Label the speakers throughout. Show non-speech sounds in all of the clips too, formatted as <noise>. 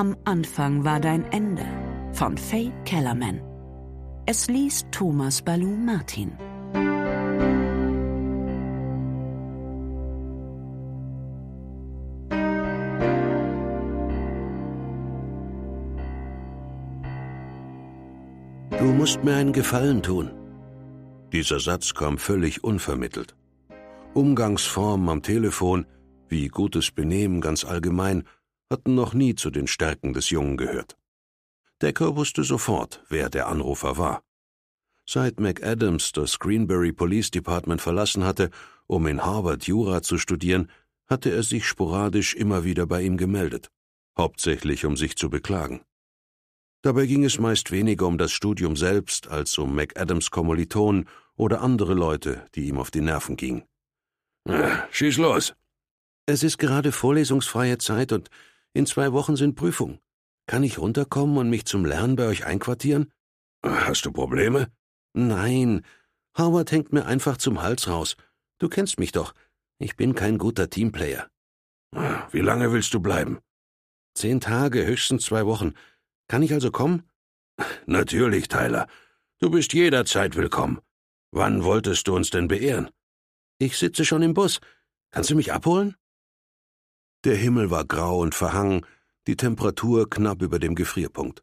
Speaker 1: Am Anfang war dein Ende von Faye Kellerman. Es liest Thomas Balou Martin. Du musst mir einen Gefallen tun. Dieser Satz kam völlig unvermittelt. Umgangsformen am Telefon, wie gutes Benehmen ganz allgemein, hatten noch nie zu den Stärken des Jungen gehört. Decker wusste sofort, wer der Anrufer war. Seit McAdams das Greenbury Police Department verlassen hatte, um in Harvard Jura zu studieren, hatte er sich sporadisch immer wieder bei ihm gemeldet, hauptsächlich um sich zu beklagen. Dabei ging es meist weniger um das Studium selbst als um McAdams Kommilitonen oder andere Leute, die ihm auf die Nerven gingen. Äh, schieß los! Es ist gerade vorlesungsfreie Zeit und in zwei Wochen sind Prüfungen. Kann ich runterkommen und mich zum Lernen bei euch einquartieren? Hast du Probleme? Nein. Howard hängt mir einfach zum Hals raus. Du kennst mich doch. Ich bin kein guter Teamplayer. Wie lange willst du bleiben? Zehn Tage, höchstens zwei Wochen. Kann ich also kommen? Natürlich, Tyler. Du bist jederzeit willkommen. Wann wolltest du uns denn beehren? Ich sitze schon im Bus. Kannst du mich abholen? Der Himmel war grau und verhangen, die Temperatur knapp über dem Gefrierpunkt.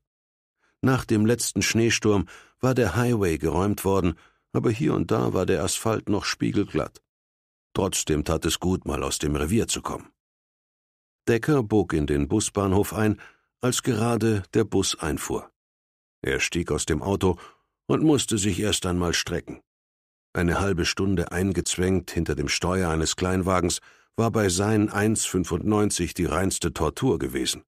Speaker 1: Nach dem letzten Schneesturm war der Highway geräumt worden, aber hier und da war der Asphalt noch spiegelglatt. Trotzdem tat es gut, mal aus dem Revier zu kommen. Decker bog in den Busbahnhof ein, als gerade der Bus einfuhr. Er stieg aus dem Auto und musste sich erst einmal strecken. Eine halbe Stunde eingezwängt hinter dem Steuer eines Kleinwagens, war bei seinen 1,95 die reinste Tortur gewesen.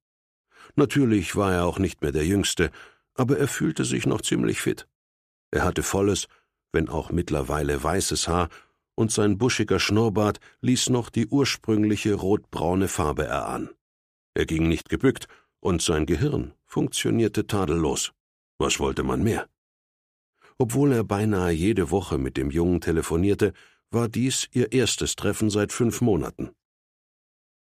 Speaker 1: Natürlich war er auch nicht mehr der Jüngste, aber er fühlte sich noch ziemlich fit. Er hatte volles, wenn auch mittlerweile weißes Haar, und sein buschiger Schnurrbart ließ noch die ursprüngliche rotbraune Farbe erahnen. Er ging nicht gebückt, und sein Gehirn funktionierte tadellos. Was wollte man mehr? Obwohl er beinahe jede Woche mit dem Jungen telefonierte, war dies ihr erstes Treffen seit fünf Monaten.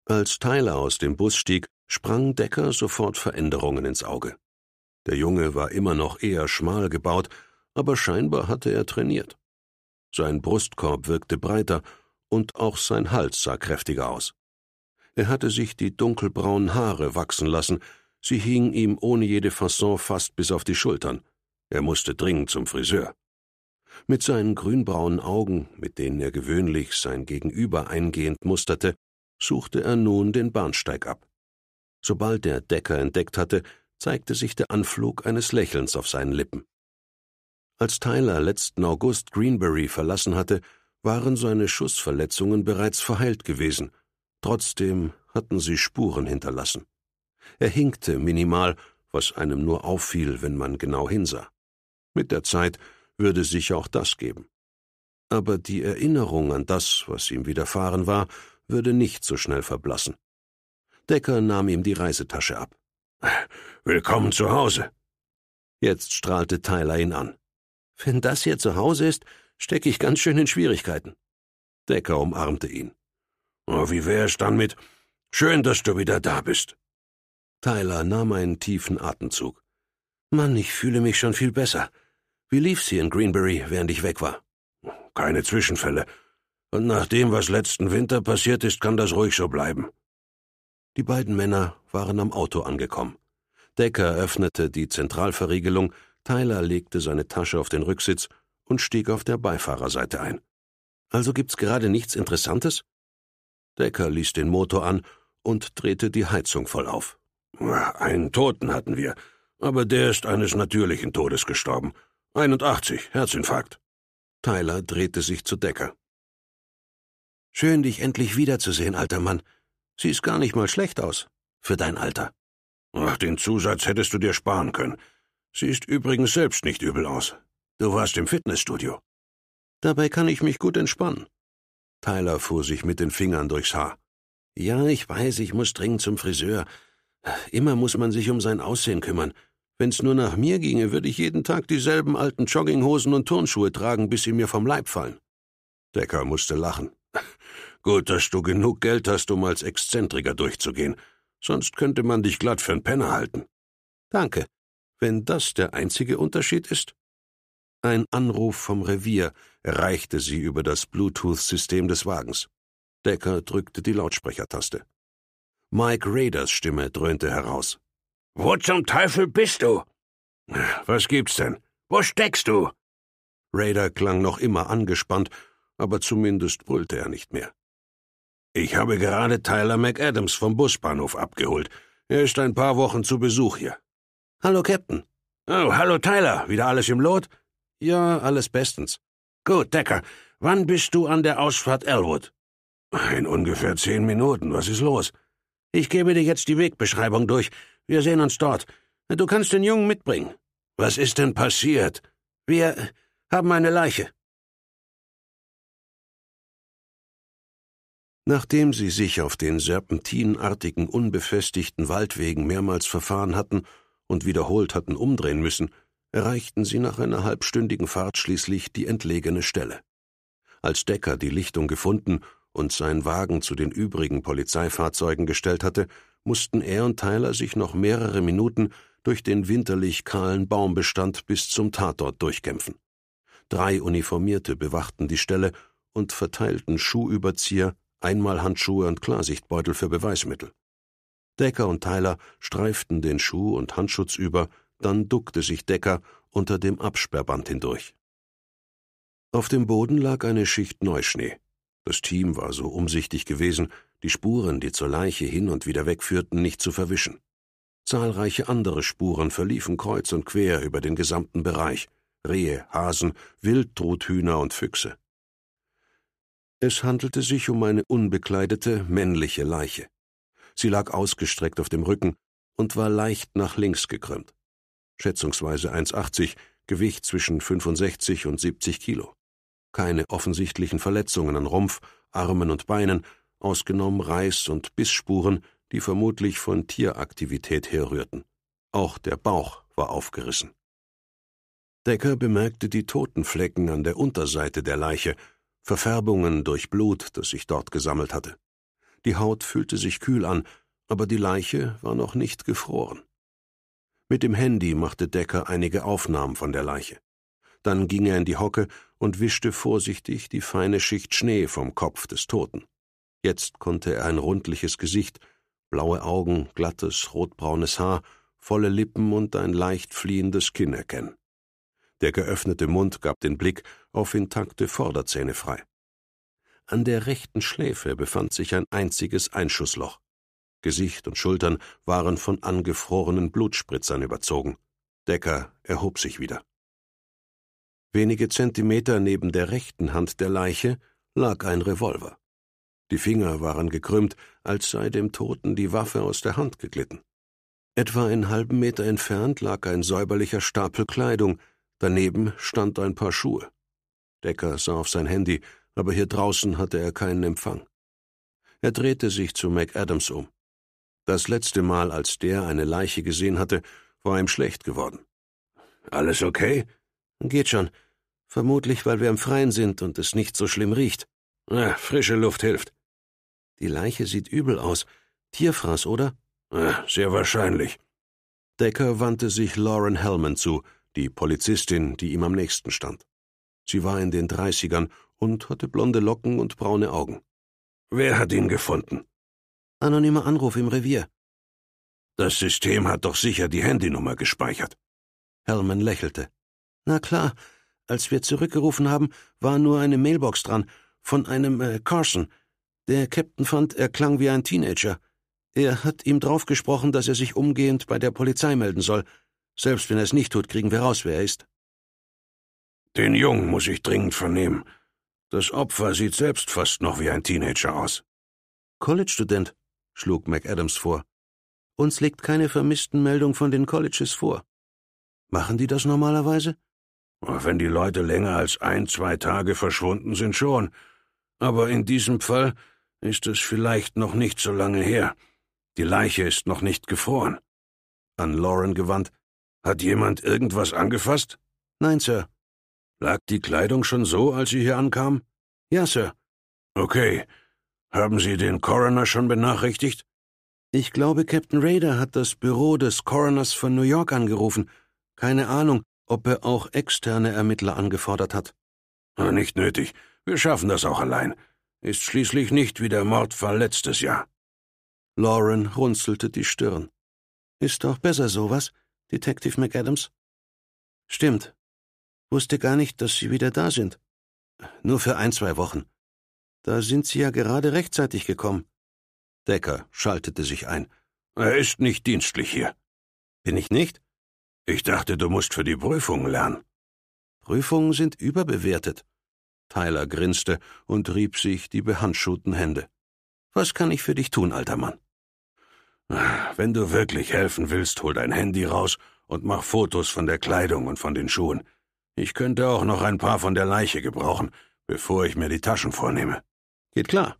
Speaker 1: Als Tyler aus dem Bus stieg, sprang Decker sofort Veränderungen ins Auge. Der Junge war immer noch eher schmal gebaut, aber scheinbar hatte er trainiert. Sein Brustkorb wirkte breiter und auch sein Hals sah kräftiger aus. Er hatte sich die dunkelbraunen Haare wachsen lassen, sie hingen ihm ohne jede Fasson fast bis auf die Schultern. Er musste dringend zum Friseur. Mit seinen grünbraunen Augen, mit denen er gewöhnlich sein Gegenüber eingehend musterte, suchte er nun den Bahnsteig ab. Sobald der Decker entdeckt hatte, zeigte sich der Anflug eines Lächelns auf seinen Lippen. Als Tyler letzten August Greenbury verlassen hatte, waren seine Schussverletzungen bereits verheilt gewesen, trotzdem hatten sie Spuren hinterlassen. Er hinkte minimal, was einem nur auffiel, wenn man genau hinsah. Mit der Zeit würde sicher auch das geben. Aber die Erinnerung an das, was ihm widerfahren war, würde nicht so schnell verblassen. Decker nahm ihm die Reisetasche ab. <laughs> Willkommen zu Hause. Jetzt strahlte Tyler ihn an. Wenn das hier zu Hause ist, stecke ich ganz schön in Schwierigkeiten. Decker umarmte ihn. Oh, wie wär's dann mit Schön, dass du wieder da bist. Tyler nahm einen tiefen Atemzug. Mann, ich fühle mich schon viel besser. Wie lief's hier in Greenbury, während ich weg war? Keine Zwischenfälle. Und nach dem, was letzten Winter passiert ist, kann das ruhig so bleiben. Die beiden Männer waren am Auto angekommen. Decker öffnete die Zentralverriegelung, Tyler legte seine Tasche auf den Rücksitz und stieg auf der Beifahrerseite ein. Also gibt's gerade nichts Interessantes? Decker ließ den Motor an und drehte die Heizung voll auf. Einen Toten hatten wir, aber der ist eines natürlichen Todes gestorben. 81, Herzinfarkt. Tyler drehte sich zu Decker. Schön, dich endlich wiederzusehen, alter Mann. Siehst gar nicht mal schlecht aus. Für dein Alter. Ach, den Zusatz hättest du dir sparen können. Siehst übrigens selbst nicht übel aus. Du warst im Fitnessstudio. Dabei kann ich mich gut entspannen. Tyler fuhr sich mit den Fingern durchs Haar. Ja, ich weiß, ich muss dringend zum Friseur. Immer muss man sich um sein Aussehen kümmern. Wenn's nur nach mir ginge, würde ich jeden Tag dieselben alten Jogginghosen und Turnschuhe tragen, bis sie mir vom Leib fallen. Decker musste lachen. <laughs> Gut, dass du genug Geld hast, um als Exzentriker durchzugehen. Sonst könnte man dich glatt für'n Penner halten. Danke. Wenn das der einzige Unterschied ist? Ein Anruf vom Revier erreichte sie über das Bluetooth-System des Wagens. Decker drückte die Lautsprechertaste. Mike Raiders Stimme dröhnte heraus. Wo zum Teufel bist du? Was gibt's denn? Wo steckst du? Raider klang noch immer angespannt, aber zumindest brüllte er nicht mehr. Ich habe gerade Tyler McAdams vom Busbahnhof abgeholt. Er ist ein paar Wochen zu Besuch hier. Hallo, Captain. Oh, hallo, Tyler. Wieder alles im Lot? Ja, alles bestens. Gut, Decker. Wann bist du an der Ausfahrt Elwood? In ungefähr zehn Minuten. Was ist los? Ich gebe dir jetzt die Wegbeschreibung durch. Wir sehen uns dort. Du kannst den Jungen mitbringen. Was ist denn passiert? Wir äh, haben eine Leiche. Nachdem sie sich auf den serpentinartigen, unbefestigten Waldwegen mehrmals verfahren hatten und wiederholt hatten umdrehen müssen, erreichten sie nach einer halbstündigen Fahrt schließlich die entlegene Stelle. Als Decker die Lichtung gefunden und seinen Wagen zu den übrigen Polizeifahrzeugen gestellt hatte, mussten er und Tyler sich noch mehrere Minuten durch den winterlich kahlen Baumbestand bis zum Tatort durchkämpfen. Drei Uniformierte bewachten die Stelle und verteilten Schuhüberzieher, einmal Handschuhe und Klarsichtbeutel für Beweismittel. Decker und Tyler streiften den Schuh und Handschutz über, dann duckte sich Decker unter dem Absperrband hindurch. Auf dem Boden lag eine Schicht Neuschnee. Das Team war so umsichtig gewesen, die Spuren, die zur Leiche hin und wieder wegführten, nicht zu verwischen. Zahlreiche andere Spuren verliefen kreuz und quer über den gesamten Bereich Rehe, Hasen, Wildtruthühner und Füchse. Es handelte sich um eine unbekleidete männliche Leiche. Sie lag ausgestreckt auf dem Rücken und war leicht nach links gekrümmt. Schätzungsweise 1,80, Gewicht zwischen 65 und 70 Kilo. Keine offensichtlichen Verletzungen an Rumpf, Armen und Beinen, ausgenommen Reiß- und Bissspuren, die vermutlich von Tieraktivität herrührten. Auch der Bauch war aufgerissen. Decker bemerkte die Totenflecken an der Unterseite der Leiche, Verfärbungen durch Blut, das sich dort gesammelt hatte. Die Haut fühlte sich kühl an, aber die Leiche war noch nicht gefroren. Mit dem Handy machte Decker einige Aufnahmen von der Leiche. Dann ging er in die Hocke und wischte vorsichtig die feine Schicht Schnee vom Kopf des Toten. Jetzt konnte er ein rundliches Gesicht, blaue Augen, glattes, rotbraunes Haar, volle Lippen und ein leicht fliehendes Kinn erkennen. Der geöffnete Mund gab den Blick auf intakte Vorderzähne frei. An der rechten Schläfe befand sich ein einziges Einschussloch. Gesicht und Schultern waren von angefrorenen Blutspritzern überzogen. Decker erhob sich wieder. Wenige Zentimeter neben der rechten Hand der Leiche lag ein Revolver. Die Finger waren gekrümmt, als sei dem Toten die Waffe aus der Hand geglitten. Etwa einen halben Meter entfernt lag ein säuberlicher Stapel Kleidung, daneben stand ein paar Schuhe. Decker sah auf sein Handy, aber hier draußen hatte er keinen Empfang. Er drehte sich zu McAdams um. Das letzte Mal, als der eine Leiche gesehen hatte, war ihm schlecht geworden. Alles okay? Geht schon. Vermutlich, weil wir im Freien sind und es nicht so schlimm riecht. Na, ah, frische Luft hilft. Die Leiche sieht übel aus. Tierfraß, oder? Äh, sehr wahrscheinlich. Decker wandte sich Lauren Hellman zu, die Polizistin, die ihm am nächsten stand. Sie war in den Dreißigern und hatte blonde Locken und braune Augen. Wer hat ihn gefunden? Anonymer Anruf im Revier. Das System hat doch sicher die Handynummer gespeichert. Hellman lächelte. Na klar, als wir zurückgerufen haben, war nur eine Mailbox dran, von einem äh, Carson, der Captain fand, er klang wie ein Teenager. Er hat ihm draufgesprochen, dass er sich umgehend bei der Polizei melden soll. Selbst wenn er es nicht tut, kriegen wir raus, wer er ist. Den Jungen muss ich dringend vernehmen. Das Opfer sieht selbst fast noch wie ein Teenager aus. College-Student, schlug McAdams vor. Uns liegt keine Vermisstenmeldung von den Colleges vor. Machen die das normalerweise? Oh, wenn die Leute länger als ein, zwei Tage verschwunden sind, schon. Aber in diesem Fall ist es vielleicht noch nicht so lange her. Die Leiche ist noch nicht gefroren. An Lauren gewandt. Hat jemand irgendwas angefasst? Nein, Sir. Lag die Kleidung schon so, als Sie hier ankamen? Ja, Sir. Okay. Haben Sie den Coroner schon benachrichtigt? Ich glaube, Captain Raider hat das Büro des Coroners von New York angerufen. Keine Ahnung, ob er auch externe Ermittler angefordert hat. Ah, nicht nötig. Wir schaffen das auch allein. Ist schließlich nicht wie der Mordfall letztes Jahr. Lauren runzelte die Stirn. Ist doch besser sowas, Detective McAdams. Stimmt. Wusste gar nicht, dass Sie wieder da sind. Nur für ein, zwei Wochen. Da sind Sie ja gerade rechtzeitig gekommen. Decker schaltete sich ein. Er ist nicht dienstlich hier. Bin ich nicht? Ich dachte, du musst für die Prüfung lernen. Prüfungen sind überbewertet. Tyler grinste und rieb sich die behandschuhten Hände. Was kann ich für dich tun, alter Mann? Wenn du wirklich helfen willst, hol dein Handy raus und mach Fotos von der Kleidung und von den Schuhen. Ich könnte auch noch ein paar von der Leiche gebrauchen, bevor ich mir die Taschen vornehme. Geht klar.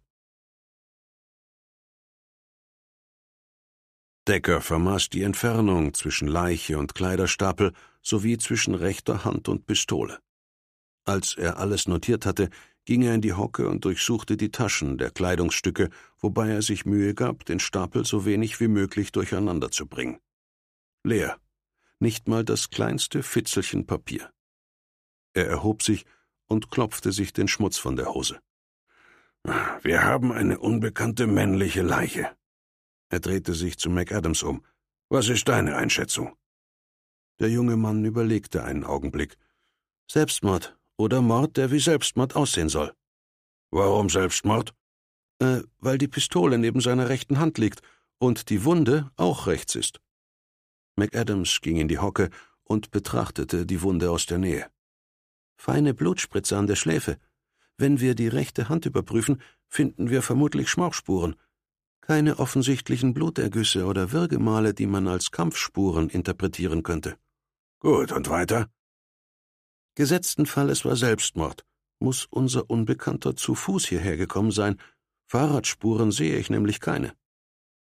Speaker 1: Decker vermaß die Entfernung zwischen Leiche und Kleiderstapel sowie zwischen rechter Hand und Pistole. Als er alles notiert hatte, ging er in die Hocke und durchsuchte die Taschen der Kleidungsstücke, wobei er sich Mühe gab, den Stapel so wenig wie möglich durcheinander zu bringen. Leer. Nicht mal das kleinste Fitzelchen Papier. Er erhob sich und klopfte sich den Schmutz von der Hose. Wir haben eine unbekannte männliche Leiche. Er drehte sich zu McAdams um. Was ist deine Einschätzung? Der junge Mann überlegte einen Augenblick. Selbstmord, oder Mord, der wie Selbstmord aussehen soll. Warum Selbstmord? Äh, weil die Pistole neben seiner rechten Hand liegt und die Wunde auch rechts ist. McAdams ging in die Hocke und betrachtete die Wunde aus der Nähe. Feine Blutspritze an der Schläfe. Wenn wir die rechte Hand überprüfen, finden wir vermutlich Schmauchspuren. Keine offensichtlichen Blutergüsse oder Wirgemale, die man als Kampfspuren interpretieren könnte. Gut, und weiter? Gesetzten Fall, es war Selbstmord, muss unser Unbekannter zu Fuß hierher gekommen sein. Fahrradspuren sehe ich nämlich keine.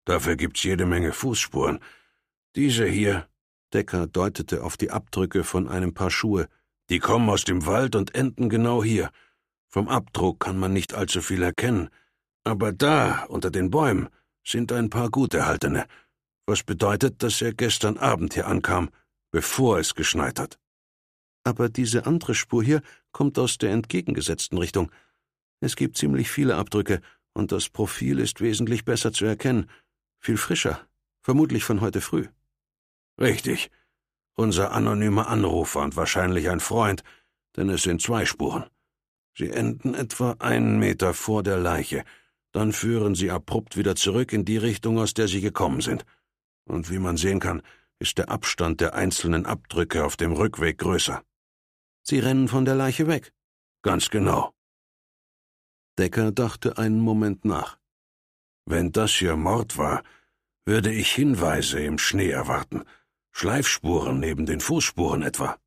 Speaker 1: Dafür gibt's jede Menge Fußspuren. Diese hier, Decker deutete auf die Abdrücke von einem Paar Schuhe, die kommen aus dem Wald und enden genau hier. Vom Abdruck kann man nicht allzu viel erkennen. Aber da, unter den Bäumen, sind ein paar gut erhaltene. Was bedeutet, dass er gestern Abend hier ankam, bevor es geschneit hat. Aber diese andere Spur hier kommt aus der entgegengesetzten Richtung. Es gibt ziemlich viele Abdrücke, und das Profil ist wesentlich besser zu erkennen, viel frischer, vermutlich von heute früh. Richtig. Unser anonymer Anrufer und wahrscheinlich ein Freund, denn es sind zwei Spuren. Sie enden etwa einen Meter vor der Leiche, dann führen sie abrupt wieder zurück in die Richtung, aus der sie gekommen sind. Und wie man sehen kann, ist der Abstand der einzelnen Abdrücke auf dem Rückweg größer. Sie rennen von der Leiche weg. Ganz genau. Decker dachte einen Moment nach. Wenn das hier Mord war, würde ich Hinweise im Schnee erwarten. Schleifspuren neben den Fußspuren etwa.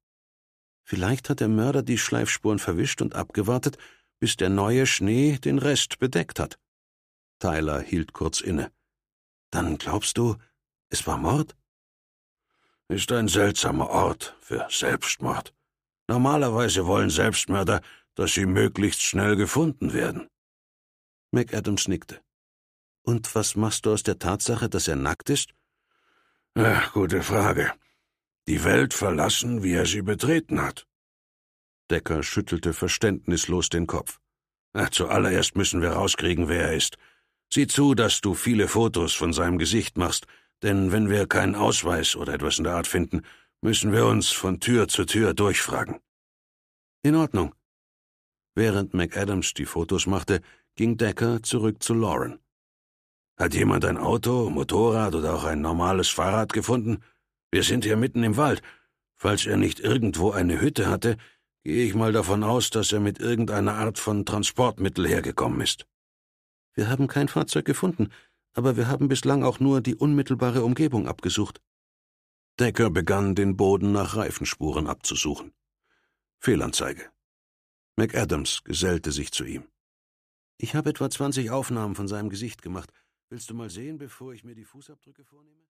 Speaker 1: Vielleicht hat der Mörder die Schleifspuren verwischt und abgewartet, bis der neue Schnee den Rest bedeckt hat. Tyler hielt kurz inne. Dann glaubst du, es war Mord? Ist ein seltsamer Ort für Selbstmord. Normalerweise wollen Selbstmörder, dass sie möglichst schnell gefunden werden. McAdams nickte. Und was machst du aus der Tatsache, dass er nackt ist? Ach, gute Frage. Die Welt verlassen, wie er sie betreten hat. Decker schüttelte verständnislos den Kopf. Ach, zuallererst müssen wir rauskriegen, wer er ist. Sieh zu, dass du viele Fotos von seinem Gesicht machst, denn wenn wir keinen Ausweis oder etwas in der Art finden, müssen wir uns von Tür zu Tür durchfragen. In Ordnung. Während McAdams die Fotos machte, ging Decker zurück zu Lauren. Hat jemand ein Auto, Motorrad oder auch ein normales Fahrrad gefunden? Wir sind hier mitten im Wald. Falls er nicht irgendwo eine Hütte hatte, gehe ich mal davon aus, dass er mit irgendeiner Art von Transportmittel hergekommen ist. Wir haben kein Fahrzeug gefunden, aber wir haben bislang auch nur die unmittelbare Umgebung abgesucht, Decker begann, den Boden nach Reifenspuren abzusuchen. Fehlanzeige. McAdams gesellte sich zu ihm. Ich habe etwa 20 Aufnahmen von seinem Gesicht gemacht. Willst du mal sehen, bevor ich mir die Fußabdrücke vornehme?